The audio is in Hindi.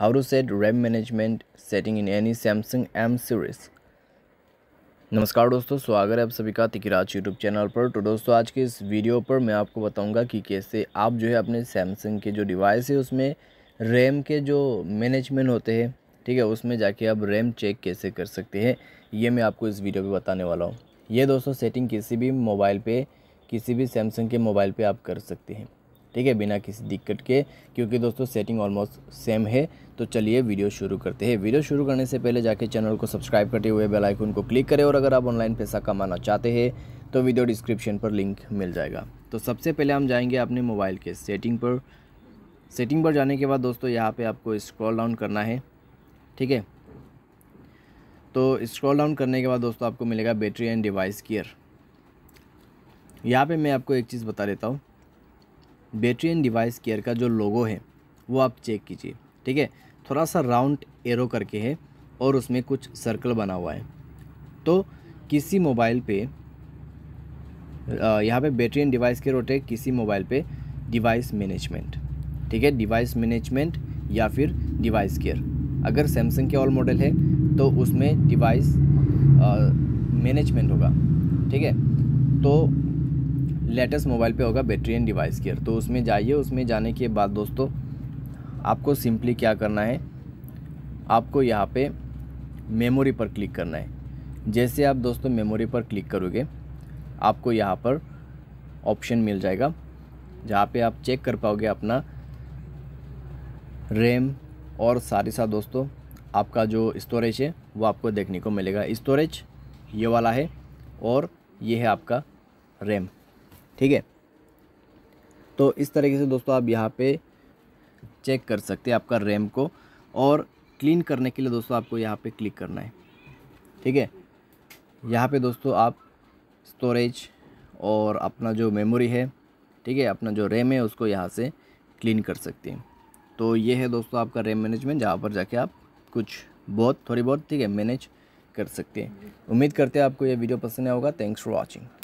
how to set RAM management setting in any Samsung M series नमस्कार दोस्तों स्वागत है आप सभी का तिकराज यूट्यूब चैनल पर तो दोस्तों आज के इस वीडियो पर मैं आपको बताऊंगा कि कैसे आप जो है अपने सैमसंग के जो डिवाइस है उसमें रैम के जो मैनेजमेंट होते हैं ठीक है उसमें जाके आप रैम चेक कैसे कर सकते हैं ये मैं आपको इस वीडियो में बताने वाला हूँ ये दोस्तों सेटिंग किसी भी मोबाइल पर किसी भी सैमसंग के मोबाइल पर आप कर सकते हैं ठीक है बिना किसी दिक्कत के क्योंकि दोस्तों सेटिंग ऑलमोस्ट सेम है तो चलिए वीडियो शुरू करते हैं वीडियो शुरू करने से पहले जाके चैनल को सब्सक्राइब करते हुए बेल आइकन को क्लिक करें और अगर आप ऑनलाइन पैसा कमाना चाहते हैं तो वीडियो डिस्क्रिप्शन पर लिंक मिल जाएगा तो सबसे पहले हम जाएंगे अपने मोबाइल के सेटिंग पर सेटिंग पर जाने के बाद दोस्तों यहाँ पर आपको स्क्रॉल डाउन करना है ठीक है तो स्क्रॉल डाउन करने के बाद दोस्तों आपको मिलेगा बैटरी एंड डिवाइस केयर यहाँ पर मैं आपको एक चीज़ बता देता हूँ बैटरी एंड डिवाइस केयर का जो लोगो है वो आप चेक कीजिए ठीक है थोड़ा सा राउंड एरो करके है और उसमें कुछ सर्कल बना हुआ है तो किसी मोबाइल पे यहाँ पे बैटरी एंड डिवाइस केयर होते हैं किसी मोबाइल पे डिवाइस मैनेजमेंट ठीक है डिवाइस मैनेजमेंट या फिर डिवाइस केयर अगर सैमसंग के ऑल मॉडल है तो उसमें डिवाइस मैनेजमेंट होगा ठीक है तो लेटेस्ट मोबाइल पे होगा बैटरी एंड डिवाइस केयर तो उसमें जाइए उसमें जाने के बाद दोस्तों आपको सिंपली क्या करना है आपको यहाँ पे मेमोरी पर क्लिक करना है जैसे आप दोस्तों मेमोरी पर क्लिक करोगे आपको यहाँ पर ऑप्शन मिल जाएगा जहाँ पे आप चेक कर पाओगे अपना रैम और सारे साथ दोस्तों आपका जो स्टोरेज है वो आपको देखने को मिलेगा स्टोरेज ये वाला है और ये है आपका रैम ठीक है तो इस तरीके से दोस्तों आप यहाँ पे चेक कर सकते हैं आपका रैम को और क्लीन करने के लिए दोस्तों आपको यहाँ पे क्लिक करना है ठीक है यहाँ पे दोस्तों आप स्टोरेज और अपना जो मेमोरी है ठीक है अपना जो रैम है उसको यहाँ से क्लीन कर सकते हैं तो ये है दोस्तों आपका रैम मैनेजमेंट जहाँ पर जाके आप कुछ बहुत थोड़ी बहुत ठीक है मैनेज कर सकते हैं उम्मीद करते हैं आपको ये वीडियो पसंद आया होगा थैंक्स फॉर वॉचिंग